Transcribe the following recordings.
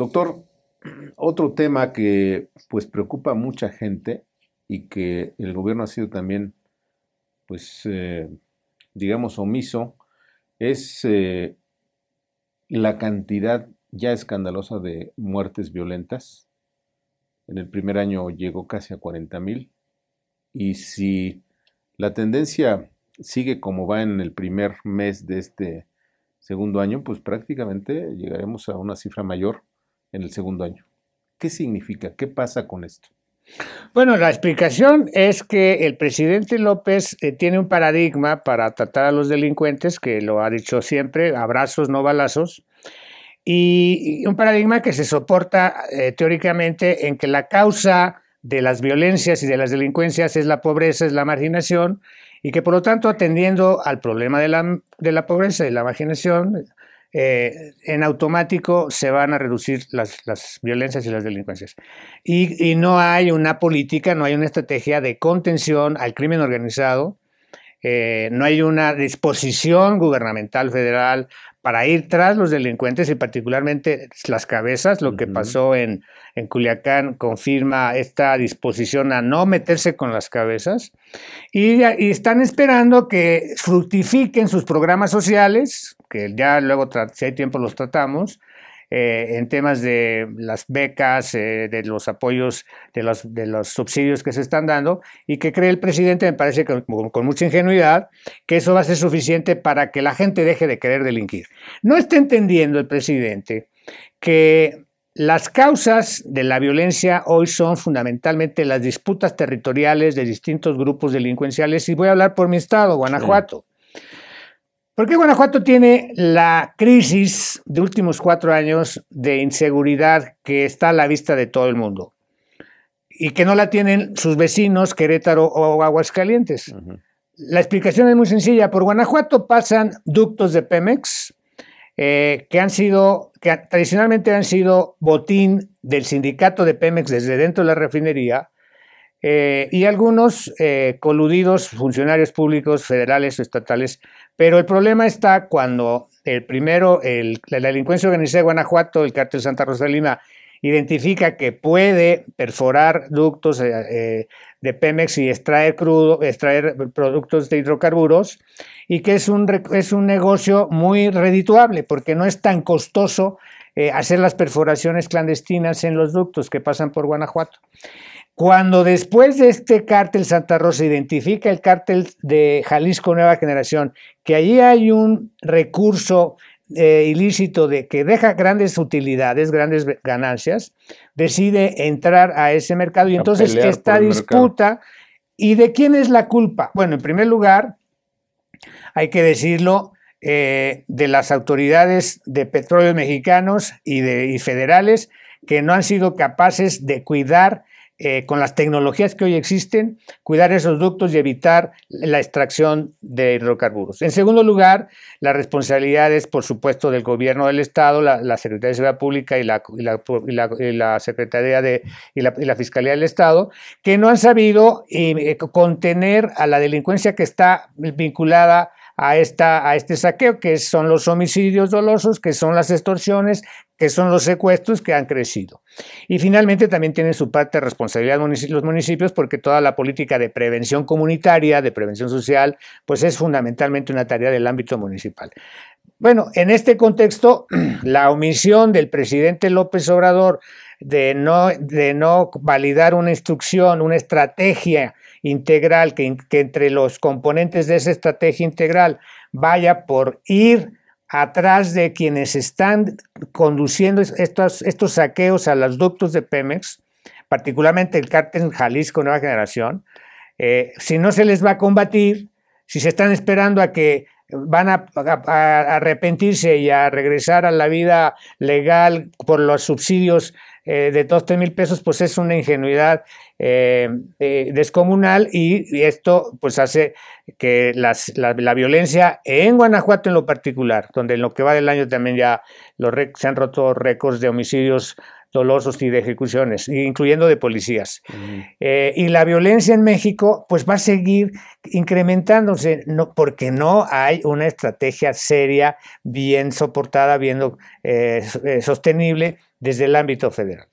Doctor, otro tema que pues preocupa a mucha gente y que el gobierno ha sido también, pues, eh, digamos, omiso, es eh, la cantidad ya escandalosa de muertes violentas. En el primer año llegó casi a 40 mil. Y si la tendencia sigue como va en el primer mes de este segundo año, pues prácticamente llegaremos a una cifra mayor en el segundo año. ¿Qué significa? ¿Qué pasa con esto? Bueno, la explicación es que el presidente López eh, tiene un paradigma para tratar a los delincuentes, que lo ha dicho siempre, abrazos, no balazos, y, un paradigma que se soporta eh, teóricamente en que la causa de las violencias y de las delincuencias es la pobreza, es la marginación, y que por lo tanto atendiendo al problema de la, de la pobreza y la marginación, eh, en automático se van a reducir las, violencias y las delincuencias. Y, no hay una política, no hay una estrategia de contención al crimen organizado, eh, no hay una disposición gubernamental federal para ir tras los delincuentes y particularmente las cabezas. Lo que pasó en, en, Culiacán confirma esta disposición a no meterse con las cabezas. Y, y están esperando que fructifiquen sus programas sociales, que ya luego, si hay tiempo, los tratamos eh, en temas de las becas, eh, de los apoyos, de los, subsidios que se están dando, y que cree el presidente, me parece que con, mucha ingenuidad, que eso va a ser suficiente para que la gente deje de querer delinquir. No está entendiendo el presidente que las causas de la violencia hoy son fundamentalmente las disputas territoriales de distintos grupos delincuenciales, y voy a hablar por mi estado, Guanajuato. ¿Por qué Guanajuato tiene la crisis de últimos cuatro años de inseguridad que está a la vista de todo el mundo? Y que no la tienen sus vecinos Querétaro o Aguascalientes. La explicación es muy sencilla. Por Guanajuato pasan ductos de Pemex, eh, que han sido, que tradicionalmente han sido botín del sindicato de Pemex desde dentro de la refinería, eh, y algunos eh, coludidos funcionarios públicos federales o estatales. Pero el problema está cuando el primero, la delincuencia organizada de Guanajuato, el cártel Santa Rosa de Lima, identifica que puede perforar ductos eh, de Pemex y extraer crudo, extraer productos de hidrocarburos y que es un, es un negocio muy redituable porque no es tan costoso eh, hacer las perforaciones clandestinas en los ductos que pasan por Guanajuato. Cuando después de este cártel Santa Rosa identifica el cártel de Jalisco Nueva Generación, que allí hay un recurso eh, ilícito de, que deja grandes utilidades, grandes ganancias, decide entrar a ese mercado y entonces esta disputa... ¿Y de quién es la culpa? Bueno, en primer lugar, hay que decirlo, eh, de las autoridades de petróleo mexicanos y, de, federales que no han sido capaces de cuidar eh, con las tecnologías que hoy existen, cuidar esos ductos y evitar la extracción de hidrocarburos. En segundo lugar, la responsabilidad es, por supuesto, del gobierno del Estado, la, Secretaría de Seguridad Pública y la, Secretaría de, y, la, Fiscalía del Estado, que no han sabido eh, contener a la delincuencia que está vinculada a, este saqueo, que son los homicidios dolosos, que son las extorsiones, que son los secuestros que han crecido. Y finalmente también tienen su parte de responsabilidad los municipios porque toda la política de prevención comunitaria, de prevención social, pues es fundamentalmente una tarea del ámbito municipal. Bueno, en este contexto, la omisión del presidente López Obrador de no, de no validar una instrucción, una estrategia integral, que, entre los componentes de esa estrategia integral vaya por ir atrás de quienes están conduciendo estos, estos saqueos a los ductos de Pemex, particularmente el cártel Jalisco Nueva Generación, eh, si no se les va a combatir, si se están esperando a que van a, arrepentirse y a regresar a la vida legal por los subsidios eh, de dos, tres mil pesos, pues es una ingenuidad eh, eh, descomunal y, esto pues hace que la, violencia en Guanajuato en lo particular, donde en lo que va del año también ya los se han roto récords de homicidios dolosos y de ejecuciones, incluyendo de policías. Eh, y la violencia en México pues va a seguir incrementándose porque no hay una estrategia seria, bien soportada, bien eh, eh, sostenible desde el ámbito federal.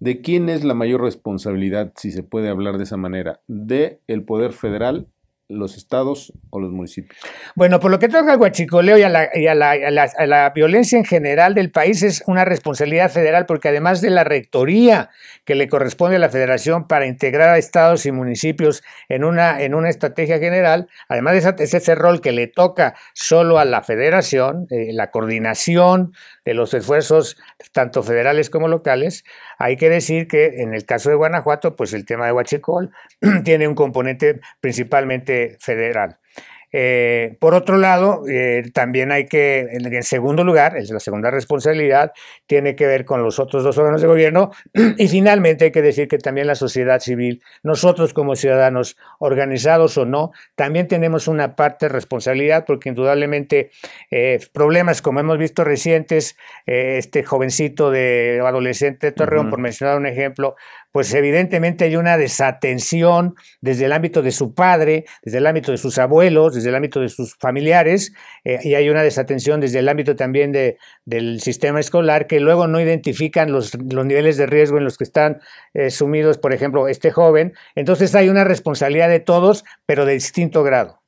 ¿De quién es la mayor responsabilidad, si se puede hablar de esa manera? ¿De el Poder Federal los estados o los municipios? Bueno, por lo que toca al huachicoleo y, a la, violencia en general del país es una responsabilidad federal porque además de la rectoría que le corresponde a la federación para integrar a estados y municipios en una, en una estrategia general, además de, ese rol que le toca solo a la federación, eh, la coordinación de los esfuerzos tanto federales como locales, hay que decir que en el caso de Guanajuato, pues el tema de huachicol tiene un componente principalmente federal. Eh, por otro lado, eh, también hay que, en, segundo lugar, es la segunda responsabilidad tiene que ver con los otros dos órganos de gobierno y finalmente hay que decir que también la sociedad civil, nosotros como ciudadanos organizados o no, también tenemos una parte de responsabilidad porque indudablemente eh, problemas como hemos visto recientes, este jovencito de adolescente de Torreón, por mencionar un ejemplo, pues evidentemente hay una desatención desde el ámbito de su padre, desde el ámbito de sus abuelos, desde el ámbito de sus familiares, eh, y hay una desatención desde el ámbito también del sistema escolar que luego no identifican los, niveles de riesgo en los que están eh, sumidos, por ejemplo, este joven. Entonces hay una responsabilidad de todos, pero de distinto grado.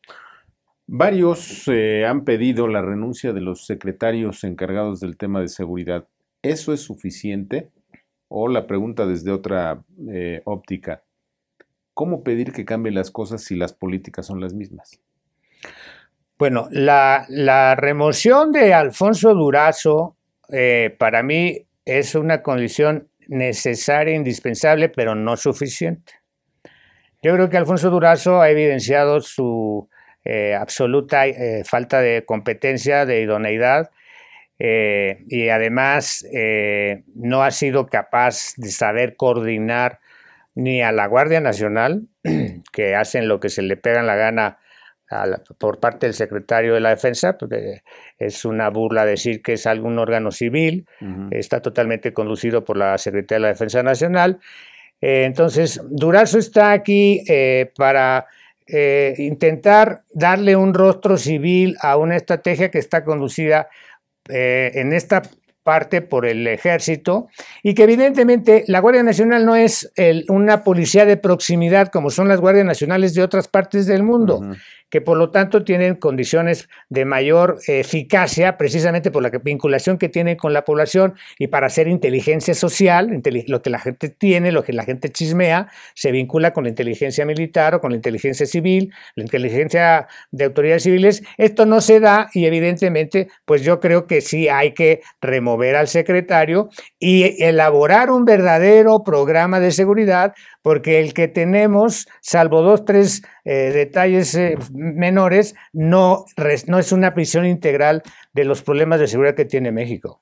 Varios eh, han pedido la renuncia de los secretarios encargados del tema de seguridad. ¿Eso es suficiente? O la pregunta desde otra eh, óptica, ¿cómo pedir que cambien las cosas si las políticas son las mismas? Bueno, la, remoción de Alfonso Durazo eh, para mí es una condición necesaria, indispensable, pero no suficiente. Yo creo que Alfonso Durazo ha evidenciado su eh, absoluta falta de competencia, de idoneidad eh, y además eh, no ha sido capaz de saber coordinar ni a la Guardia Nacional, que hacen lo que se le pegan la gana por parte del secretario de la Defensa, porque es una burla decir que es algún órgano civil, está totalmente conducido por la Secretaría de la Defensa Nacional. Eh, entonces, Durazo está aquí para intentar darle un rostro civil a una estrategia que está conducida eh, en esta parte por el ejército y que evidentemente la Guardia Nacional no es una policía de proximidad como son las Guardias Nacionales de otras partes del mundo, que por lo tanto tienen condiciones de mayor eficacia precisamente por la vinculación que tienen con la población y para hacer inteligencia social, lo que la gente tiene, lo que la gente chismea, se vincula con la inteligencia militar o con la inteligencia civil, la inteligencia de autoridades civiles. Esto no se da y evidentemente pues yo creo que sí hay que remover ver al secretario y elaborar un verdadero programa de seguridad, porque el que tenemos, salvo dos, tres eh, detalles eh, menores, no, no es una prisión integral de los problemas de seguridad que tiene México.